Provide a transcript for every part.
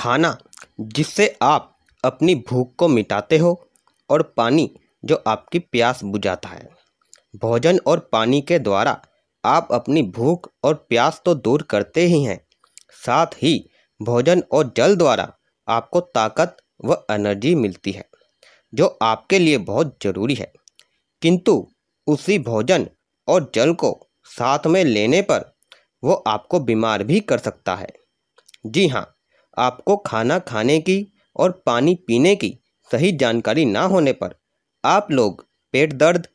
खाना जिससे आप अपनी भूख को मिटाते हो और पानी जो आपकी प्यास बुझाता है भोजन और पानी के द्वारा आप अपनी भूख और प्यास तो दूर करते ही हैं साथ ही भोजन और जल द्वारा आपको ताकत व एनर्जी मिलती है जो आपके लिए बहुत ज़रूरी है किंतु उसी भोजन और जल को साथ में लेने पर वो आपको बीमार भी कर सकता है जी हाँ आपको खाना खाने की और पानी पीने की सही जानकारी ना होने पर आप लोग पेट दर्द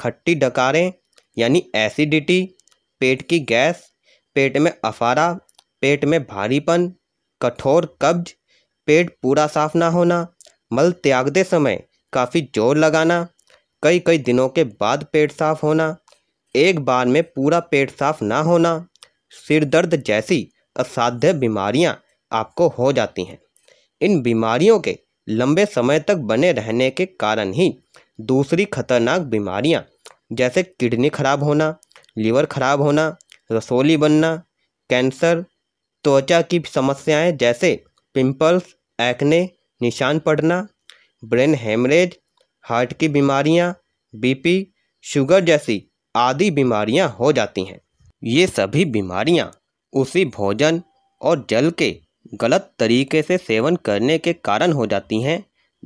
खट्टी डकारें यानी एसिडिटी पेट की गैस पेट में अफारा पेट में भारीपन कठोर कब्ज पेट पूरा साफ ना होना मल त्यागते समय काफ़ी जोर लगाना कई कई दिनों के बाद पेट साफ होना एक बार में पूरा पेट साफ ना होना सिर दर्द जैसी असाध्य बीमारियां आपको हो जाती हैं इन बीमारियों के लंबे समय तक बने रहने के कारण ही दूसरी खतरनाक बीमारियां जैसे किडनी खराब होना लीवर खराब होना रसोली बनना कैंसर त्वचा की समस्याएं जैसे पिंपल्स एक्ने निशान पड़ना ब्रेन हेमरेज हार्ट की बीमारियां, बीपी, शुगर जैसी आदि बीमारियां हो जाती हैं ये सभी बीमारियां उसी भोजन और जल के गलत तरीके से सेवन करने के कारण हो जाती हैं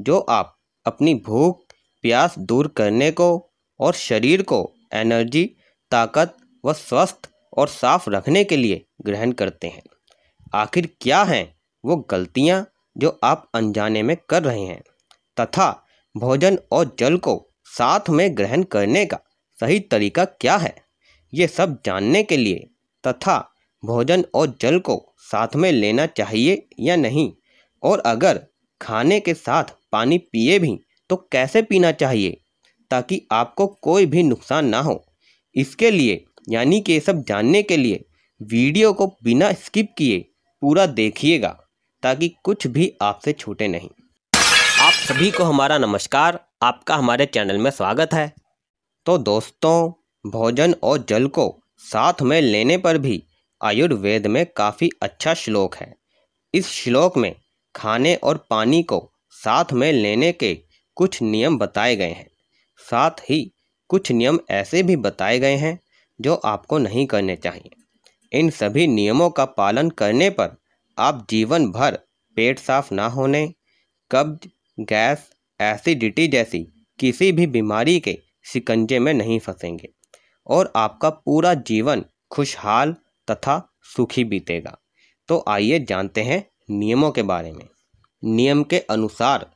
जो आप अपनी भूख प्यास दूर करने को और शरीर को एनर्जी ताकत व स्वस्थ और साफ रखने के लिए ग्रहण करते हैं आखिर क्या हैं वो गलतियाँ जो आप अनजाने में कर रहे हैं तथा भोजन और जल को साथ में ग्रहण करने का सही तरीका क्या है ये सब जानने के लिए तथा भोजन और जल को साथ में लेना चाहिए या नहीं और अगर खाने के साथ पानी पिए भी तो कैसे पीना चाहिए ताकि आपको कोई भी नुकसान ना हो इसके लिए यानी कि ये सब जानने के लिए वीडियो को बिना स्किप किए पूरा देखिएगा ताकि कुछ भी आपसे छूटे नहीं आप सभी को हमारा नमस्कार आपका हमारे चैनल में स्वागत है तो दोस्तों भोजन और जल को साथ में लेने पर भी आयुर्वेद में काफ़ी अच्छा श्लोक है इस श्लोक में खाने और पानी को साथ में लेने के कुछ नियम बताए गए हैं साथ ही कुछ नियम ऐसे भी बताए गए हैं जो आपको नहीं करने चाहिए इन सभी नियमों का पालन करने पर आप जीवन भर पेट साफ ना होने कब्ज गैस एसिडिटी जैसी किसी भी बीमारी के शिकंजे में नहीं फंसेंगे और आपका पूरा जीवन खुशहाल तथा सुखी बीतेगा तो आइए जानते हैं नियमों के बारे में नियम के अनुसार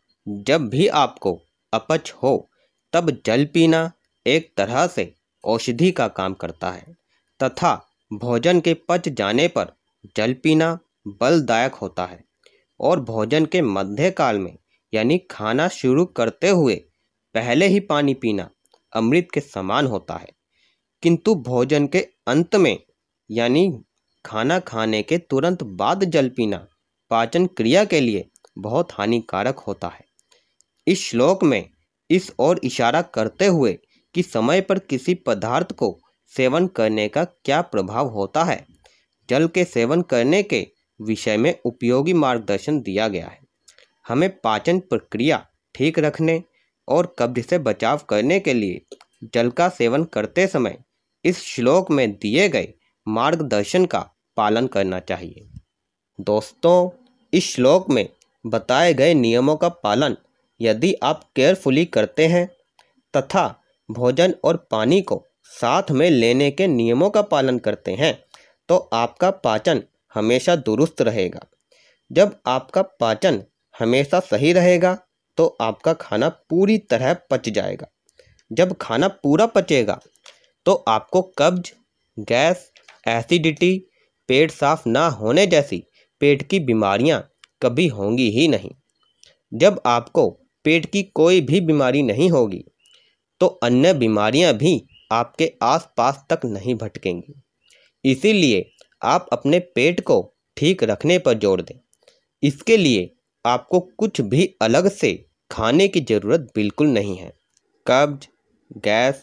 जब भी आपको अपच हो तब जल पीना एक तरह से औषधि का काम करता है तथा भोजन के पच जाने पर जल पीना बलदायक होता है और भोजन के मध्य काल में यानी खाना शुरू करते हुए पहले ही पानी पीना अमृत के समान होता है किंतु भोजन के अंत में यानी खाना खाने के तुरंत बाद जल पीना पाचन क्रिया के लिए बहुत हानिकारक होता है इस श्लोक में इस ओर इशारा करते हुए कि समय पर किसी पदार्थ को सेवन करने का क्या प्रभाव होता है जल के सेवन करने के विषय में उपयोगी मार्गदर्शन दिया गया है हमें पाचन प्रक्रिया ठीक रखने और कब्ज से बचाव करने के लिए जल का सेवन करते समय इस श्लोक में दिए गए मार्गदर्शन का पालन करना चाहिए दोस्तों इस श्लोक में बताए गए नियमों का पालन यदि आप केयरफुली करते हैं तथा भोजन और पानी को साथ में लेने के नियमों का पालन करते हैं तो आपका पाचन हमेशा दुरुस्त रहेगा जब आपका पाचन हमेशा सही रहेगा तो आपका खाना पूरी तरह पच जाएगा जब खाना पूरा पचेगा तो आपको कब्ज गैस एसिडिटी पेट साफ ना होने जैसी पेट की बीमारियां कभी होंगी ही नहीं जब आपको पेट की कोई भी बीमारी नहीं होगी तो अन्य बीमारियां भी आपके आसपास तक नहीं भटकेंगी इसीलिए आप अपने पेट को ठीक रखने पर जोर दें इसके लिए आपको कुछ भी अलग से खाने की ज़रूरत बिल्कुल नहीं है कब्ज गैस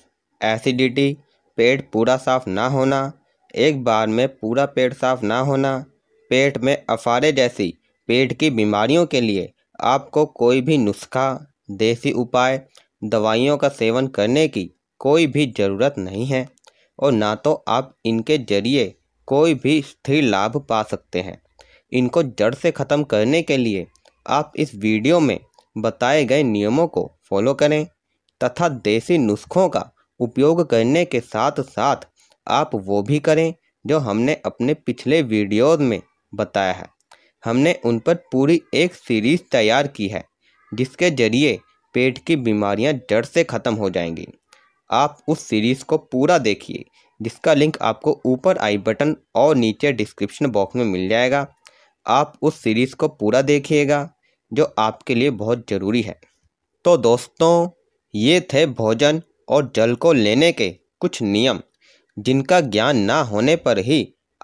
एसिडिटी पेट पूरा साफ ना होना एक बार में पूरा पेट साफ ना होना पेट में अफारे जैसी पेट की बीमारियों के लिए आपको कोई भी नुस्खा देसी उपाय दवाइयों का सेवन करने की कोई भी ज़रूरत नहीं है और ना तो आप इनके जरिए कोई भी स्थिर लाभ पा सकते हैं इनको जड़ से ख़त्म करने के लिए आप इस वीडियो में बताए गए नियमों को फॉलो करें तथा देसी नुस्खों का उपयोग करने के साथ साथ आप वो भी करें जो हमने अपने पिछले वीडियोस में बताया है हमने उन पर पूरी एक सीरीज़ तैयार की है जिसके ज़रिए पेट की बीमारियां जड़ से ख़त्म हो जाएंगी आप उस सीरीज़ को पूरा देखिए जिसका लिंक आपको ऊपर आई बटन और नीचे डिस्क्रिप्शन बॉक्स में मिल जाएगा आप उस सीरीज़ को पूरा देखिएगा जो आपके लिए बहुत ज़रूरी है तो दोस्तों ये थे भोजन और जल को लेने के कुछ नियम जिनका ज्ञान ना होने पर ही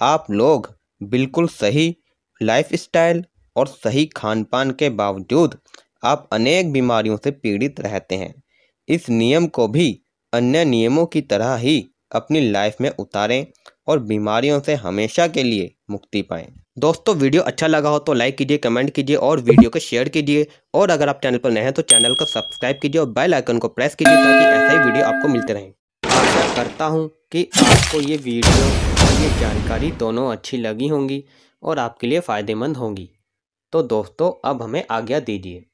आप लोग बिल्कुल सही लाइफस्टाइल और सही खान पान के बावजूद आप अनेक बीमारियों से पीड़ित रहते हैं इस नियम को भी अन्य नियमों की तरह ही अपनी लाइफ में उतारें और बीमारियों से हमेशा के लिए मुक्ति पाएं दोस्तों वीडियो अच्छा लगा हो तो लाइक कीजिए कमेंट कीजिए और वीडियो को शेयर कीजिए और अगर आप चैनल पर नए हैं तो चैनल को सब्सक्राइब कीजिए और बेल आइकन को प्रेस कीजिए ताकि ऐसे ही वीडियो आपको मिलते रहें आशा करता हूँ कि आपको ये वीडियो और ये जानकारी दोनों अच्छी लगी होंगी और आपके लिए फ़ायदेमंद होंगी तो दोस्तों अब हमें आज्ञा दीजिए